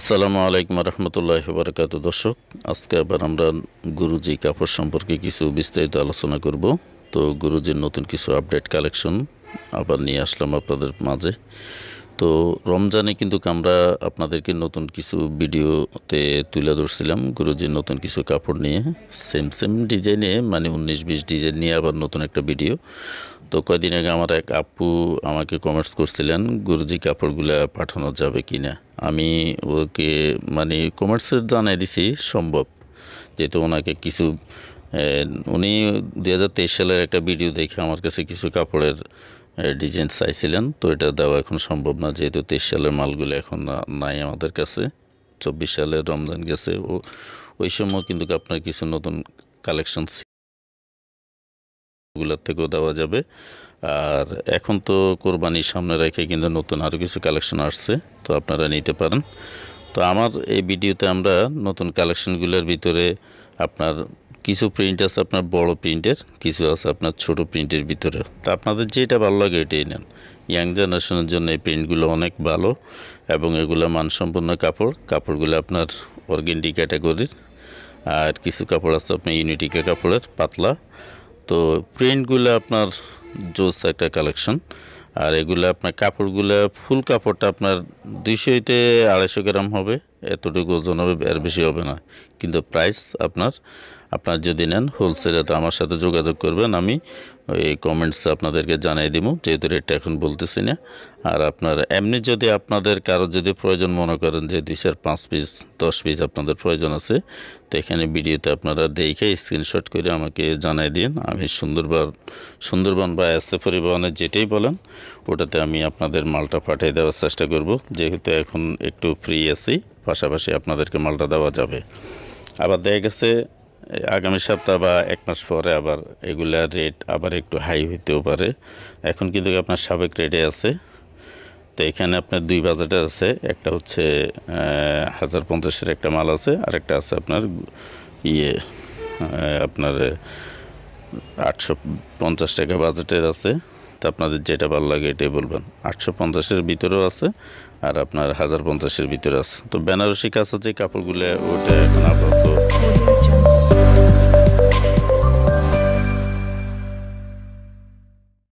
আসসালামু আলাইকুম রহমতুল্লাহ বরকাত দর্শক আজকে আবার আমরা গুরুজি কাপড় সম্পর্কে কিছু বিস্তারিত আলোচনা করব তো গুরুজির নতুন কিছু আপডেট কালেকশন আবার নিয়ে আসলাম আপনাদের মাঝে তো রমজানে কিন্তু আমরা আপনাদেরকে নতুন কিছু ভিডিওতে তুলে ধরছিলাম গুরুজির নতুন কিছু কাপড় নিয়ে সেম সেম ডিজাইনে মানে উনিশ বিশ ডিজাইন নিয়ে আবার নতুন একটা ভিডিও তো কয়দিন আগে আমার এক আপু আমাকে কমেন্টস করছিলেন গুরুজি কাপড়গুলো পাঠানো যাবে কি না আমি ওকে মানে কমার্সের জানাই দিছি সম্ভব যেহেতু ওনাকে কিছু উনি দু সালের একটা ভিডিও দেখে আমার কাছে কিছু কাপড়ের ডিজাইন চাইছিলেন তো এটা দেওয়া এখন সম্ভব না যেহেতু তেইশ সালের মালগুলো এখন নাই আমাদের কাছে চব্বিশ সালের রমজান গেছে ও ওই সময় কিন্তু আপনার কিছু নতুন কালেকশন গুলোর থেকেও দেওয়া যাবে আর এখন তো কোরবানির সামনে রেখে কিন্তু নতুন আরও কিছু কালেকশন আসছে তো আপনারা নিতে পারেন তো আমার এই ভিডিওতে আমরা নতুন কালেকশনগুলোর ভিতরে আপনার কিছু প্রিন্ট আছে আপনার বড় প্রিন্টের কিছু আছে আপনার ছোট প্রিন্টের ভিতরে তো আপনাদের যেটা ভালো লাগে এটাই নেন ইয়াং জেনারেশনের জন্য এই প্রিন্টগুলো অনেক ভালো এবং এগুলো মানসম্পন্ন কাপড় কাপড়গুলো আপনার অর্গেন্ডি ক্যাটাগরির আর কিছু কাপড় আছে আপনার ইউনিটিকা কাপড়ের পাতলা তো প্রিন্টগুলো আপনার জোস একটা কালেকশন আর এগুলো আপনার কাপড়গুলো ফুল কাপড়টা আপনার দুইশো হইতে আড়াইশো গ্রাম হবে এতটুকু ওজন হবে এর বেশি হবে না কিন্তু প্রাইস আপনার আপনার যদি নেন হোলসেলে তো আমার সাথে যোগাযোগ করবেন আমি এই কমেন্টস আপনাদেরকে জানিয়ে দিব যেহেতু রেটটা এখন বলতেছি না আর আপনার এমনি যদি আপনাদের কারো যদি প্রয়োজন মনে করেন যে দুই চার পাঁচ পিস দশ পিস আপনাদের প্রয়োজন আছে তো এখানে ভিডিওতে আপনারা দেখে স্ক্রিনশট করে আমাকে জানাই দিন আমি সুন্দরবন সুন্দরবন বা এসে পরিবহনের যেটাই বলেন ওটাতে আমি আপনাদের মালটা পাঠিয়ে দেওয়ার চেষ্টা করব যেহেতু এখন একটু ফ্রি আছি পাশাপাশি আপনাদেরকে মালটা দেওয়া যাবে আবার দেখা গেছে আগামী সপ্তাহ বা এক মাস পরে আবার এগুলা রেট আবার একটু হাই হইতেও পারে এখন কিন্তু আপনার সাবেক রেটে আছে তো এখানে আপনার দুই বাজেটের আছে একটা হচ্ছে হাজার পঞ্চাশের একটা মাল আছে আরেকটা আছে আপনার ইয়ে আপনার আটশো পঞ্চাশ টাকা বাজেটের আছে তো আপনাদের যেটা ভালো লাগে এটাই বলবেন আটশো পঞ্চাশের ভিতরেও আছে আর আপনার হাজার পঞ্চাশের ভিতরে আছে তো বেনারসি কাছে যে কাপড়গুলো ওটা এখন আপাতত